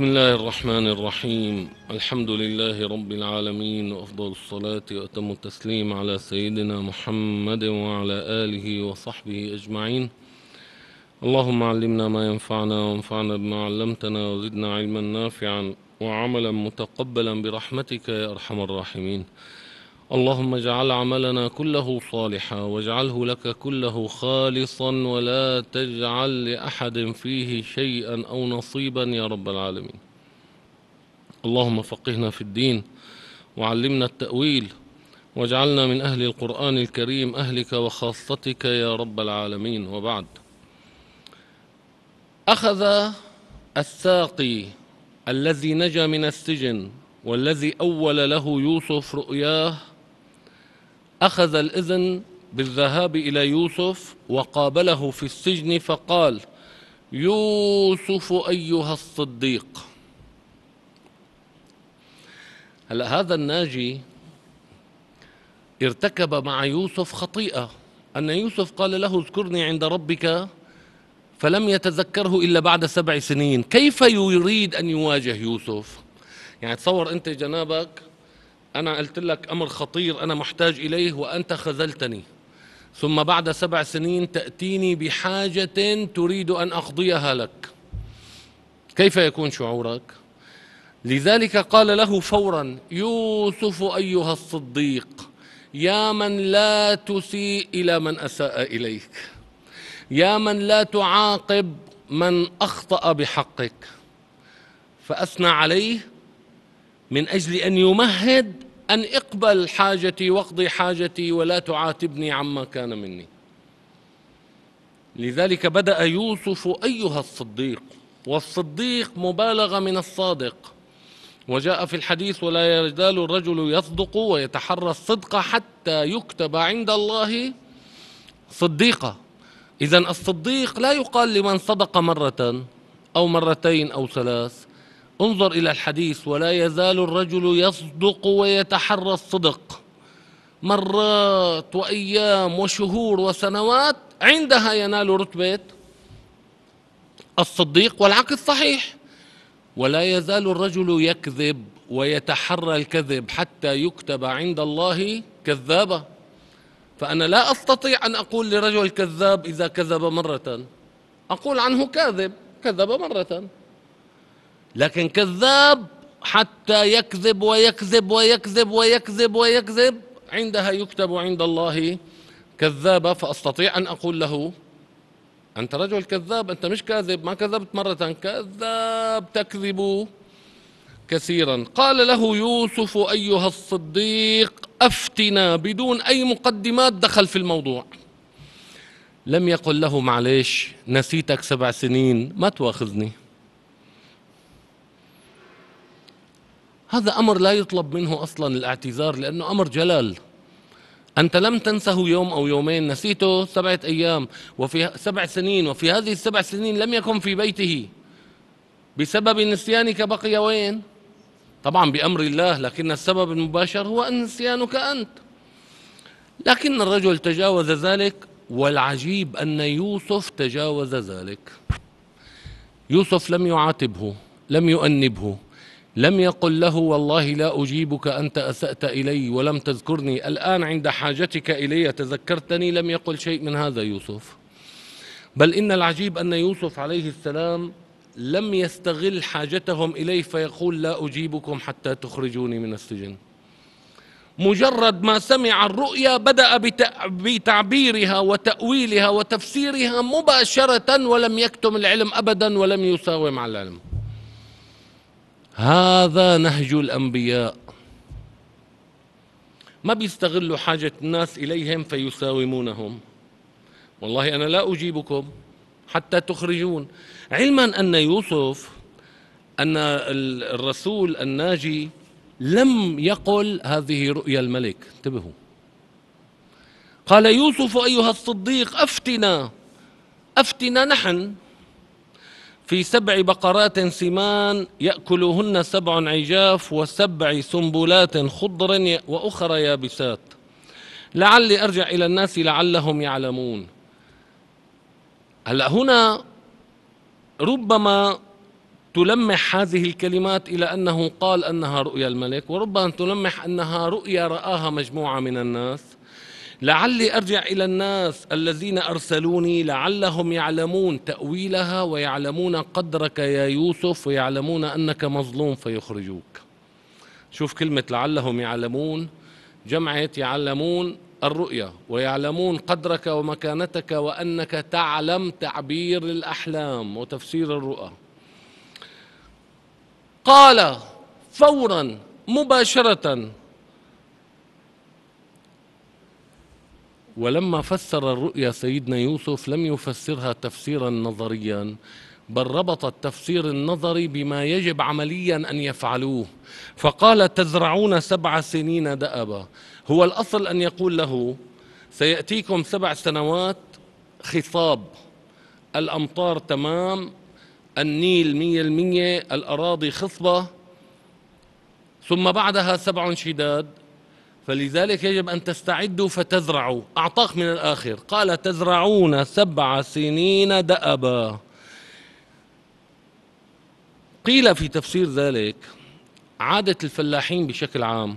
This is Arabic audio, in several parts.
بسم الله الرحمن الرحيم الحمد لله رب العالمين وأفضل الصلاة وأتم التسليم على سيدنا محمد وعلى آله وصحبه أجمعين اللهم علمنا ما ينفعنا وانفعنا بما علمتنا وزدنا علما نافعا وعملا متقبلا برحمتك يا أرحم الراحمين اللهم اجعل عملنا كله صالحا واجعله لك كله خالصا ولا تجعل لأحد فيه شيئا أو نصيبا يا رب العالمين اللهم فقهنا في الدين وعلمنا التأويل واجعلنا من أهل القرآن الكريم أهلك وخاصتك يا رب العالمين وبعد أخذ الساقي الذي نجا من السجن والذي أول له يوسف رؤياه أخذ الإذن بالذهاب إلى يوسف وقابله في السجن فقال يوسف أيها الصديق هلا هذا الناجي ارتكب مع يوسف خطيئة أن يوسف قال له اذكرني عند ربك فلم يتذكره إلا بعد سبع سنين كيف يريد أن يواجه يوسف يعني تصور أنت جنابك أنا قلت لك أمر خطير أنا محتاج إليه وأنت خذلتني ثم بعد سبع سنين تأتيني بحاجة تريد أن أقضيها لك كيف يكون شعورك؟ لذلك قال له فورا يوسف أيها الصديق يا من لا تسيء إلى من أساء إليك يا من لا تعاقب من أخطأ بحقك فأثنى عليه من أجل أن يمهد أن اقبل حاجتي واقضي حاجتي ولا تعاتبني عما كان مني لذلك بدأ يوسف أيها الصديق والصديق مبالغة من الصادق وجاء في الحديث ولا يزال الرجل يصدق ويتحرى الصدق حتى يكتب عند الله صديقة إذا الصديق لا يقال لمن صدق مرة أو مرتين أو ثلاث انظر إلى الحديث ولا يزال الرجل يصدق ويتحرى الصدق مرات وأيام وشهور وسنوات عندها ينال رتبة الصديق والعكس صحيح ولا يزال الرجل يكذب ويتحرى الكذب حتى يكتب عند الله كذابا فأنا لا أستطيع أن أقول لرجل كذاب إذا كذب مرة أقول عنه كاذب كذب مرة لكن كذاب حتى يكذب ويكذب ويكذب ويكذب ويكذب عندها يكتب عند الله كذابة فأستطيع أن أقول له أنت رجل كذاب أنت مش كاذب ما كذبت مرة كذاب تكذب كثيرا قال له يوسف أيها الصديق أفتنا بدون أي مقدمات دخل في الموضوع لم يقل له معلش نسيتك سبع سنين ما تواخذني هذا أمر لا يطلب منه أصلا الاعتذار لأنه أمر جلال أنت لم تنسه يوم أو يومين نسيته سبعة أيام وفي سبع سنين وفي هذه السبع سنين لم يكن في بيته بسبب نسيانك بقي وين؟ طبعا بأمر الله لكن السبب المباشر هو أن نسيانك أنت لكن الرجل تجاوز ذلك والعجيب أن يوسف تجاوز ذلك يوسف لم يعاتبه لم يؤنبه لم يقل له والله لا أجيبك أنت أسأت إلي ولم تذكرني الآن عند حاجتك إلي تذكرتني لم يقل شيء من هذا يوسف بل إن العجيب أن يوسف عليه السلام لم يستغل حاجتهم إليه فيقول لا أجيبكم حتى تخرجوني من السجن مجرد ما سمع الرؤيا بدأ بتعبيرها وتأويلها وتفسيرها مباشرة ولم يكتم العلم أبدا ولم يساوم على العلم هذا نهج الأنبياء ما بيستغلوا حاجة الناس إليهم فيساومونهم والله أنا لا أجيبكم حتى تخرجون علما أن يوسف أن الرسول الناجي لم يقل هذه رؤيا الملك انتبهوا قال يوسف أيها الصديق أفتنا أفتنا نحن في سبع بقرات سمان يأكلهن سبع عجاف وسبع سنبلات خضر وأخرى يابسات لعلي أرجع إلى الناس لعلهم يعلمون هلا هنا ربما تلمح هذه الكلمات إلى أنه قال أنها رؤيا الملك وربما تلمح أنها رؤيا رآها مجموعة من الناس لعلي ارجع الى الناس الذين ارسلوني لعلهم يعلمون تاويلها ويعلمون قدرك يا يوسف ويعلمون انك مظلوم فيخرجوك شوف كلمه لعلهم يعلمون جمعت يعلمون الرؤيا ويعلمون قدرك ومكانتك وانك تعلم تعبير الاحلام وتفسير الرؤى قال فورا مباشره ولما فسر الرؤيا سيدنا يوسف لم يفسرها تفسيرا نظريا بل ربط التفسير النظري بما يجب عمليا ان يفعلوه فقال تزرعون سبع سنين دأبا هو الاصل ان يقول له سياتيكم سبع سنوات خصاب الامطار تمام النيل مية المية الأراضي خصبة ثم بعدها سبع شداد فلذلك يجب أن تستعدوا فتزرعوا أعطاك من الآخر قال تزرعون سبع سنين دأبا قيل في تفسير ذلك عادة الفلاحين بشكل عام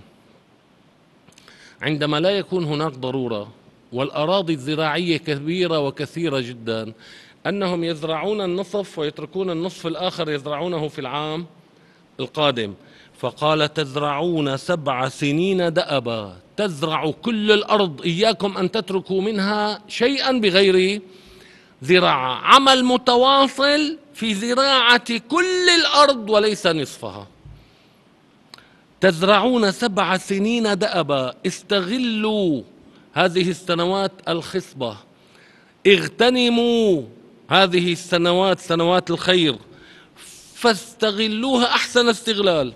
عندما لا يكون هناك ضرورة والأراضي الزراعية كبيرة وكثيرة جدا أنهم يزرعون النصف ويتركون النصف الآخر يزرعونه في العام القادم فقال تزرعون سبع سنين دأبا تزرع كل الأرض إياكم أن تتركوا منها شيئا بغير زراعة عمل متواصل في زراعة كل الأرض وليس نصفها تزرعون سبع سنين دأبا استغلوا هذه السنوات الخصبة اغتنموا هذه السنوات سنوات الخير فاستغلوها أحسن استغلال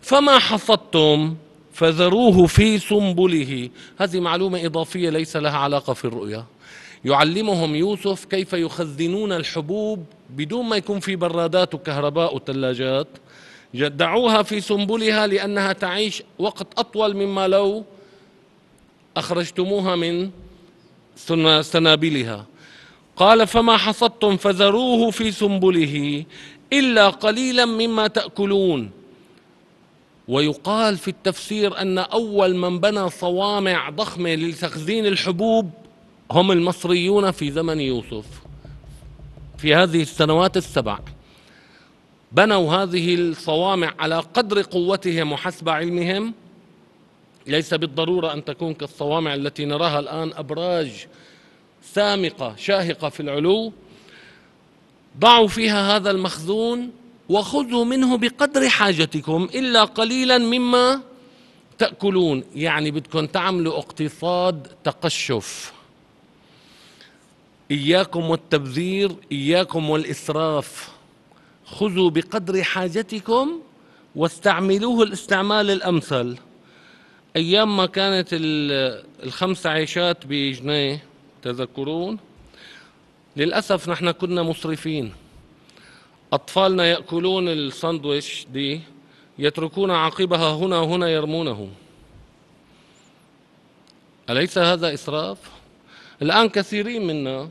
فما حصدتم فذروه في سنبله هذه معلومة إضافية ليس لها علاقة في الرؤيا يعلمهم يوسف كيف يخزنون الحبوب بدون ما يكون في برادات وكهرباء وثلاجات دعوها في سنبلها لأنها تعيش وقت أطول مما لو أخرجتموها من سنابلها قال فما حصدتم فذروه في سنبله الا قليلا مما تاكلون ويقال في التفسير ان اول من بنى صوامع ضخمه لتخزين الحبوب هم المصريون في زمن يوسف في هذه السنوات السبع بنوا هذه الصوامع على قدر قوتهم وحسب علمهم ليس بالضروره ان تكون كالصوامع التي نراها الان ابراج سامقه شاهقه في العلو ضعوا فيها هذا المخزون وخذوا منه بقدر حاجتكم إلا قليلا مما تأكلون يعني بدكم تعملوا اقتصاد تقشف إياكم والتبذير إياكم والإسراف خذوا بقدر حاجتكم واستعملوه الاستعمال الأمثل أيام ما كانت الخمس عيشات بجنيه تذكرون للأسف نحن كنا مسرفين أطفالنا يأكلون الساندويش دي يتركون عقبها هنا هنا يرمونه أليس هذا إسراف؟ الآن كثيرين منا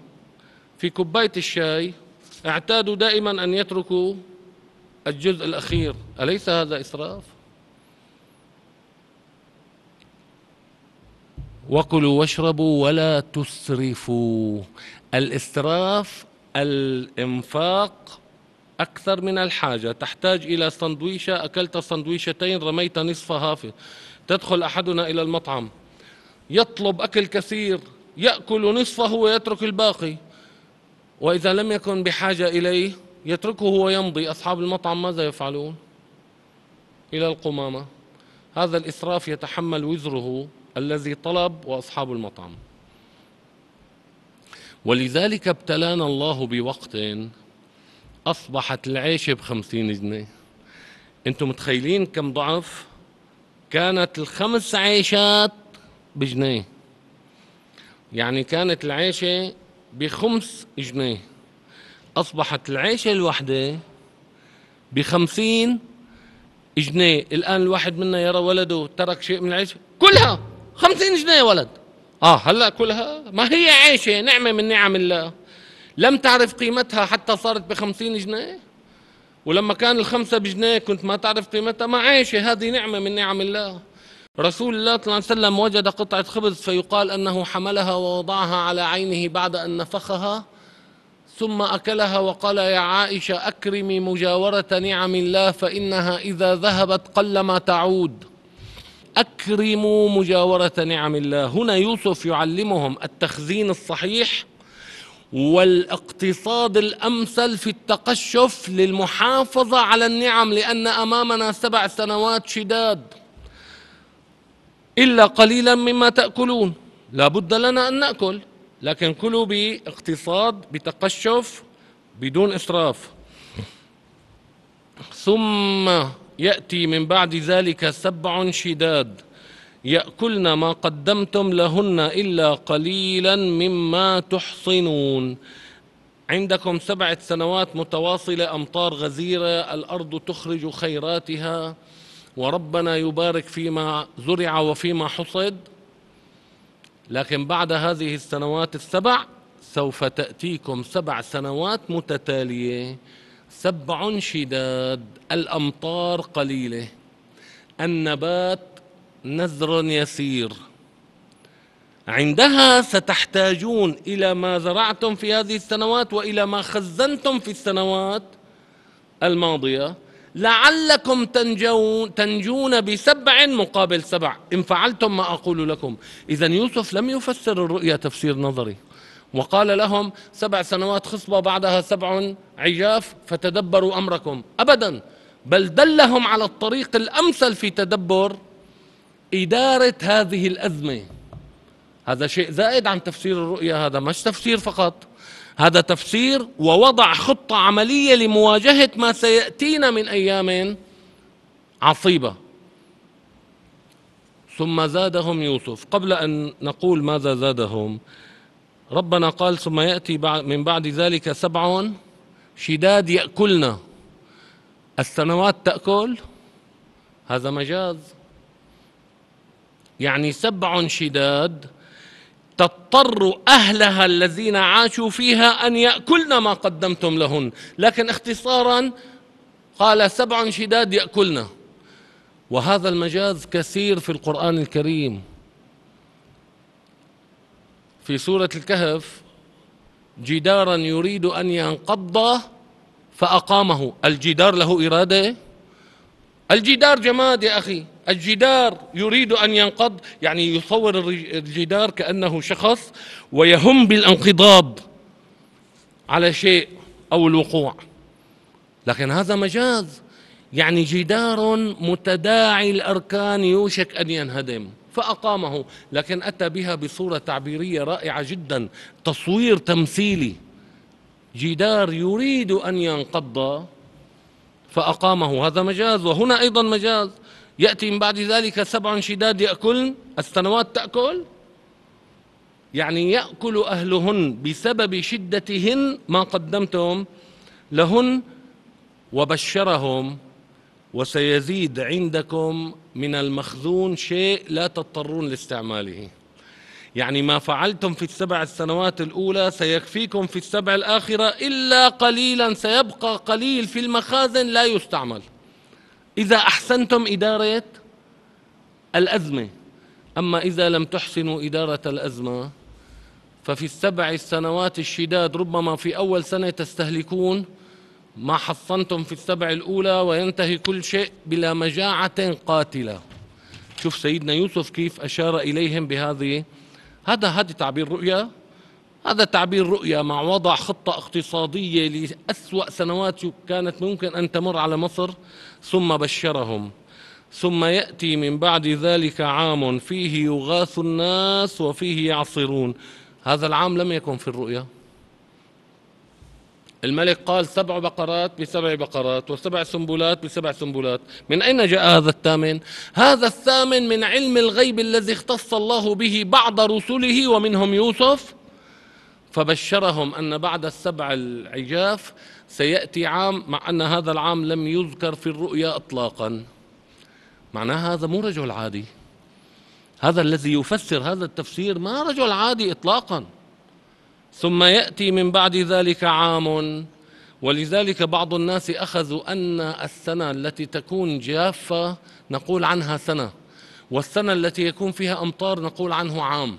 في كوباية الشاي اعتادوا دائما أن يتركوا الجزء الأخير أليس هذا إسراف؟ وكلوا واشربوا ولا تسرفوا الاسراف الانفاق أكثر من الحاجة تحتاج إلى سندويشة أكلت سندويشتين رميت نصفها في تدخل أحدنا إلى المطعم يطلب أكل كثير يأكل نصفه ويترك الباقي وإذا لم يكن بحاجة إليه يتركه ويمضي أصحاب المطعم ماذا يفعلون إلى القمامة هذا الإسراف يتحمل وزره الذي طلب وأصحاب المطعم ولذلك ابتلانا الله بوقت أصبحت العيشة بخمسين جنيه أنتم متخيلين كم ضعف كانت الخمس عيشات بجنيه يعني كانت العيشة بخمس جنيه أصبحت العيشة الوحدة بخمسين جنيه الآن الواحد منا يرى ولده ترك شيء من العيشة كلها 50 جنيه ولد اه هلا كلها ما هي عيشه نعمه من نعم الله لم تعرف قيمتها حتى صارت ب 50 جنيه ولما كان الخمسة بجنيه كنت ما تعرف قيمتها ما عايشة هذه نعمة من نعم الله رسول الله صلى الله عليه وسلم وجد قطعة خبز فيقال أنه حملها ووضعها على عينه بعد أن نفخها ثم أكلها وقال يا عائشة أكرمي مجاورة نعم الله فإنها إذا ذهبت قلما تعود أكرموا مجاورة نعم الله هنا يوسف يعلمهم التخزين الصحيح والاقتصاد الامثل في التقشف للمحافظه على النعم لان امامنا سبع سنوات شداد الا قليلا مما تاكلون لابد لنا ان ناكل لكن كلوا باقتصاد بتقشف بدون اسراف ثم يأتي من بعد ذلك سبع شداد يأكلن ما قدمتم لهن إلا قليلا مما تحصنون عندكم سبعة سنوات متواصلة أمطار غزيرة الأرض تخرج خيراتها وربنا يبارك فيما زرع وفيما حصد لكن بعد هذه السنوات السبع سوف تأتيكم سبع سنوات متتالية سبع شداد الأمطار قليلة النبات نذر يسير عندها ستحتاجون إلى ما زرعتم في هذه السنوات وإلى ما خزنتم في السنوات الماضية لعلكم تنجون, تنجون بسبع مقابل سبع إن فعلتم ما أقول لكم إذا يوسف لم يفسر الرؤيا تفسير نظري وقال لهم سبع سنوات خصبة بعدها سبع عجاف فتدبروا أمركم أبدا بل دلهم على الطريق الأمثل في تدبر إدارة هذه الأزمة هذا شيء زائد عن تفسير الرؤيا هذا مش تفسير فقط هذا تفسير ووضع خطة عملية لمواجهة ما سيأتينا من أيام عصيبة ثم زادهم يوسف قبل أن نقول ماذا زادهم ربنا قال ثم يأتي من بعد ذلك سبع شداد يأكلنا السنوات تأكل هذا مجاز يعني سبع شداد تضطر أهلها الذين عاشوا فيها أن يأكلن ما قدمتم لهن لكن اختصارا قال سبع شداد يأكلن وهذا المجاز كثير في القرآن الكريم في سورة الكهف جدارا يريد أن ينقض فأقامه الجدار له إرادة إيه؟ الجدار جماد يا أخي الجدار يريد أن ينقض يعني يصور الجدار كأنه شخص ويهم بالانقضاض على شيء أو الوقوع لكن هذا مجاز يعني جدار متداعي الأركان يوشك أن ينهدم فأقامه لكن أتى بها بصورة تعبيرية رائعة جدا تصوير تمثيلي جدار يريد أن ينقض فأقامه هذا مجاز وهنا أيضا مجاز يأتي من بعد ذلك سبع شداد يأكلن السنوات تأكل يعني يأكل أهلهن بسبب شدتهن ما قدمتم لهن وبشرهم وسيزيد عندكم من المخزون شيء لا تضطرون لاستعماله يعني ما فعلتم في السبع السنوات الأولى سيكفيكم في السبع الآخرة إلا قليلا سيبقى قليل في المخازن لا يستعمل إذا أحسنتم إدارة الأزمة أما إذا لم تحسنوا إدارة الأزمة ففي السبع السنوات الشداد ربما في أول سنة تستهلكون ما حصنتم في السبع الأولى وينتهي كل شيء بلا مجاعة قاتلة شوف سيدنا يوسف كيف أشار إليهم بهذه هذا هذا تعبير رؤيا هذا تعبير رؤيا مع وضع خطة اقتصادية لأسوأ سنوات كانت ممكن أن تمر على مصر ثم بشرهم ثم يأتي من بعد ذلك عام فيه يغاث الناس وفيه يعصرون هذا العام لم يكن في الرؤيا الملك قال سبع بقرات بسبع بقرات وسبع سنبلات بسبع سنبلات من أين جاء هذا الثامن؟ هذا الثامن من علم الغيب الذي اختص الله به بعض رسله ومنهم يوسف فبشرهم أن بعد السبع العجاف سيأتي عام مع أن هذا العام لم يذكر في الرؤيا إطلاقا معناها هذا مو رجل عادي هذا الذي يفسر هذا التفسير ما رجل عادي إطلاقاً ثم يأتي من بعد ذلك عام ولذلك بعض الناس أخذوا أن السنة التي تكون جافة نقول عنها سنة والسنة التي يكون فيها أمطار نقول عنه عام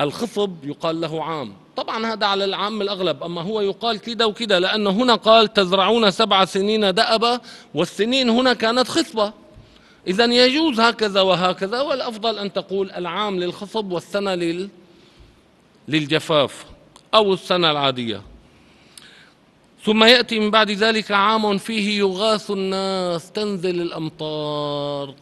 الخصب يقال له عام طبعا هذا على العام الأغلب أما هو يقال كده وكده لأنه هنا قال تزرعون سبع سنين دأبة والسنين هنا كانت خصبة إذا يجوز هكذا وهكذا والأفضل أن تقول العام للخصب والسنة لل للجفاف أو السنة العادية ثم يأتي من بعد ذلك عام فيه يغاث الناس تنزل الأمطار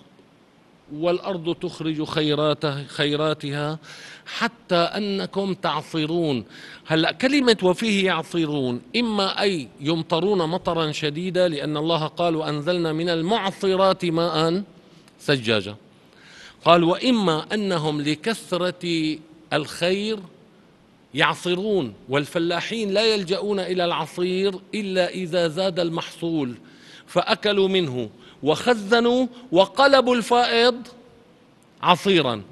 والأرض تخرج خيراتها, خيراتها حتى أنكم تعصرون هلأ كلمة وفيه يعصرون إما أي يمطرون مطرا شديدا لأن الله قال وأنزلنا من المعصرات ماء سجاجة قال وإما أنهم لكثرة الخير يعصرون والفلاحين لا يلجؤون إلى العصير إلا إذا زاد المحصول فأكلوا منه وخزنوا وقلبوا الفائض عصيرا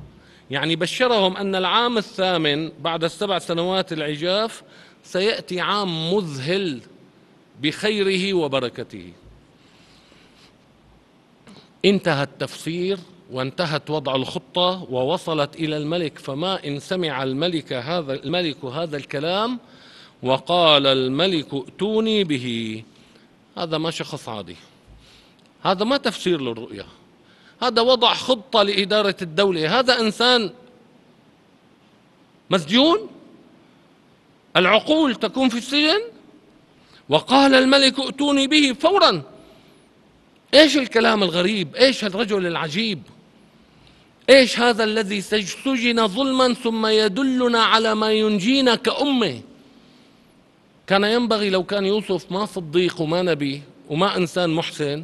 يعني بشرهم أن العام الثامن بعد السبع سنوات العجاف سيأتي عام مذهل بخيره وبركته انتهى التفسير وانتهت وضع الخطة ووصلت إلى الملك فما إن سمع الملك هذا الملك هذا الكلام وقال الملك ائتوني به هذا ما شخص عادي هذا ما تفسير للرؤية هذا وضع خطة لإدارة الدولة هذا إنسان مسجون العقول تكون في السجن وقال الملك ائتوني به فورا ايش الكلام الغريب ايش الرجل العجيب ايش هذا الذي سجن ظلما ثم يدلنا على ما ينجينا كأمه كان ينبغي لو كان يوسف ما صديق وما نبي وما إنسان محسن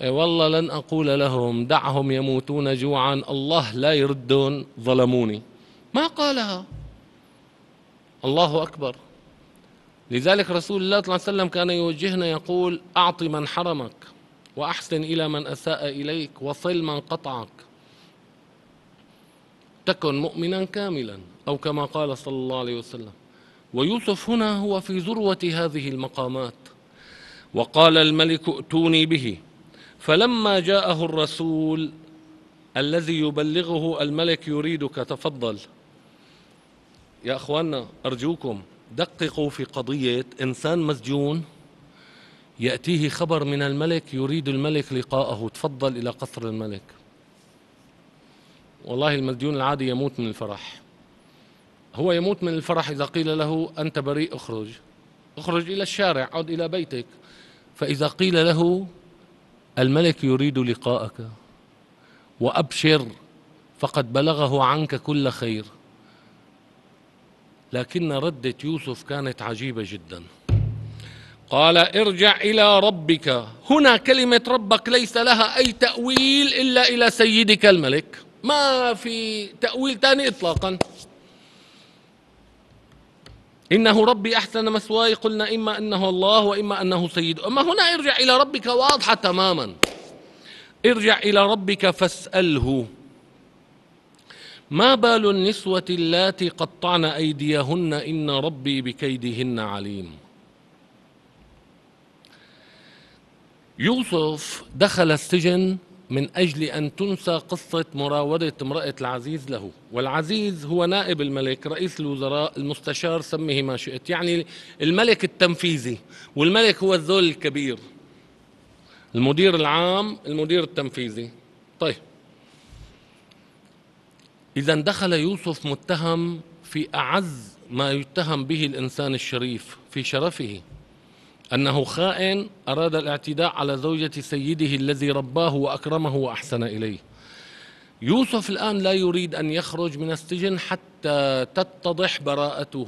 إيه والله لن أقول لهم دعهم يموتون جوعا الله لا يردون ظلموني ما قالها الله أكبر لذلك رسول الله صلى الله عليه وسلم كان يوجهنا يقول أعط من حرمك وأحسن إلى من أساء إليك وصل من قطعك تكن مؤمنا كاملا أو كما قال صلى الله عليه وسلم ويوسف هنا هو في ذروة هذه المقامات وقال الملك ائتوني به فلما جاءه الرسول الذي يبلغه الملك يريدك تفضل يا أخوانا أرجوكم دققوا في قضية إنسان مسجون يأتيه خبر من الملك يريد الملك لقاءه تفضل إلى قصر الملك والله المديون العادي يموت من الفرح هو يموت من الفرح إذا قيل له أنت بريء اخرج اخرج إلى الشارع عد إلى بيتك فإذا قيل له الملك يريد لقاءك وأبشر فقد بلغه عنك كل خير لكن ردة يوسف كانت عجيبة جدا قال ارجع إلى ربك هنا كلمة ربك ليس لها أي تأويل إلا إلى سيدك الملك ما في تأويل تاني إطلاقا إنه ربي أحسن مثواي قلنا إما أنه الله وإما أنه سيد أما هنا ارجع إلى ربك واضحة تماما ارجع إلى ربك فاسأله ما بال النسوة اللاتي قطعن أيديهن إن ربي بكيدهن عليم يوسف دخل السجن من أجل أن تنسى قصة مراودة امرأة العزيز له والعزيز هو نائب الملك رئيس الوزراء المستشار سميه ما شئت يعني الملك التنفيذي والملك هو الذل الكبير المدير العام المدير التنفيذي طيب إذا دخل يوسف متهم في أعز ما يتهم به الإنسان الشريف في شرفه أنه خائن أراد الاعتداء على زوجة سيده الذي رباه وأكرمه وأحسن إليه يوسف الآن لا يريد أن يخرج من السجن حتى تتضح براءته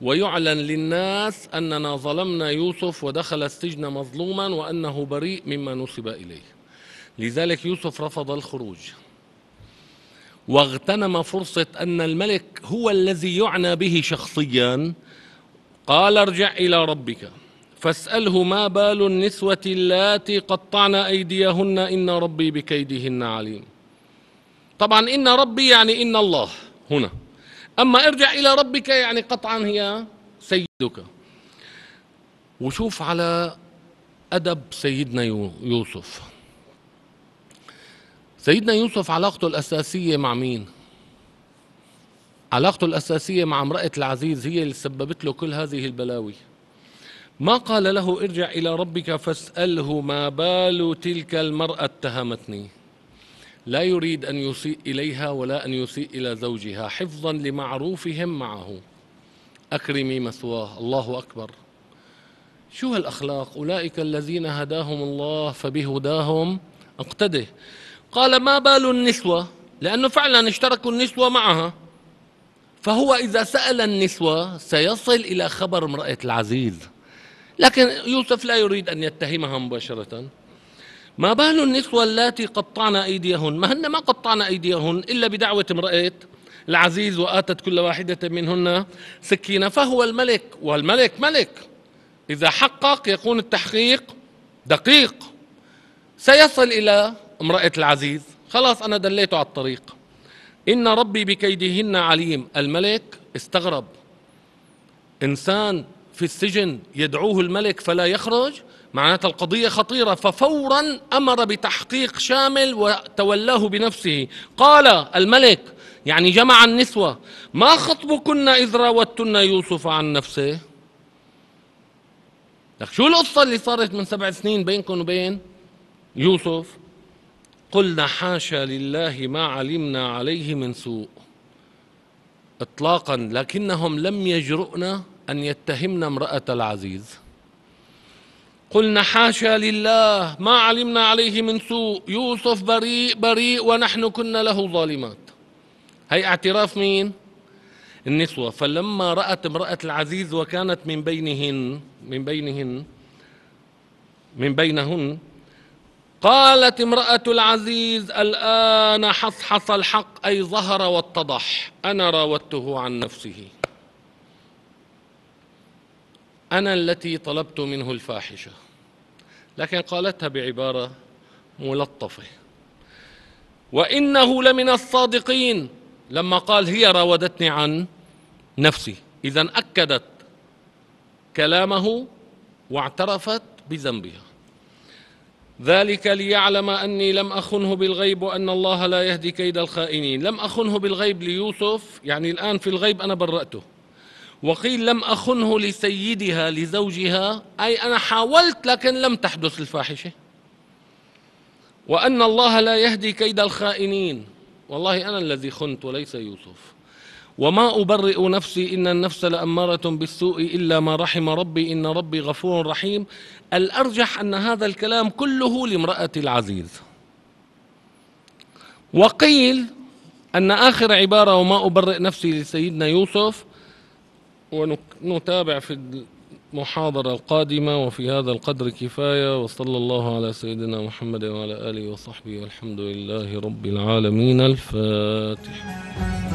ويعلن للناس أننا ظلمنا يوسف ودخل السجن مظلوما وأنه بريء مما نسب إليه لذلك يوسف رفض الخروج واغتنم فرصة أن الملك هو الذي يعنى به شخصيا قال ارجع إلى ربك فاسأله ما بال النسوة اللاتي قطعن أيديهن إن ربي بكيدهن عليم طبعا إن ربي يعني إن الله هنا أما ارجع إلى ربك يعني قطعا هي سيدك وشوف على أدب سيدنا يوسف سيدنا يوسف علاقته الأساسية مع مين؟ علاقته الأساسية مع امرأة العزيز هي اللي سببت له كل هذه البلاوي ما قال له ارجع إلى ربك فاسأله ما بال تلك المرأة اتهمتني لا يريد أن يسيء إليها ولا أن يسيء إلى زوجها حفظا لمعروفهم معه أكرمي مثواه الله أكبر شو هالأخلاق أولئك الذين هداهم الله فبهداهم اقتده قال ما بال النسوة لأنه فعلا اشتركوا النسوة معها فهو إذا سأل النسوة سيصل إلى خبر امرأة العزيز لكن يوسف لا يريد أن يتهمها مباشرة ما بال النسوة اللاتي قطعن أيديهن ما هن ما قطعن أيديهن إلا بدعوة امرأة العزيز وآتت كل واحدة منهن سكينة فهو الملك والملك ملك إذا حقق يكون التحقيق دقيق سيصل إلى امرأة العزيز خلاص أنا دليته على الطريق إن ربي بكيدهن عليم الملك استغرب إنسان في السجن يدعوه الملك فلا يخرج معناتها القضية خطيرة ففورا أمر بتحقيق شامل وتولاه بنفسه قال الملك يعني جمع النسوة ما خطبكن إذ راودتن يوسف عن نفسه لك شو القصة اللي صارت من سبع سنين بينكم وبين يوسف قلنا حاشا لله ما علمنا عليه من سوء اطلاقا لكنهم لم يجرؤنا أن يتهمن امرأة العزيز قلنا حاشا لله ما علمنا عليه من سوء يوسف بريء بريء ونحن كنا له ظالمات هي اعتراف مين النسوة فلما رأت امرأة العزيز وكانت من بينهن من بينهن من بينهن قالت امرأة العزيز الآن حصحص الحق أي ظهر واتضح أنا راودته عن نفسه أنا التي طلبت منه الفاحشة لكن قالتها بعبارة ملطفة وإنه لمن الصادقين لما قال هي راودتني عن نفسي إذا أكدت كلامه واعترفت بذنبها ذلك ليعلم أني لم أخنه بالغيب وأن الله لا يهدي كيد الخائنين لم أخنه بالغيب ليوسف يعني الآن في الغيب أنا برأته وقيل لم أخنه لسيدها لزوجها أي أنا حاولت لكن لم تحدث الفاحشة وأن الله لا يهدي كيد الخائنين والله أنا الذي خنت وليس يوسف وما أبرئ نفسي إن النفس لأمارة بالسوء إلا ما رحم ربي إن ربي غفور رحيم الأرجح أن هذا الكلام كله لامرأة العزيز وقيل أن آخر عبارة وما أبرئ نفسي لسيدنا يوسف ونتابع في المحاضرة القادمة وفي هذا القدر كفاية وصلى الله على سيدنا محمد وعلى آله وصحبه والحمد لله رب العالمين الفاتح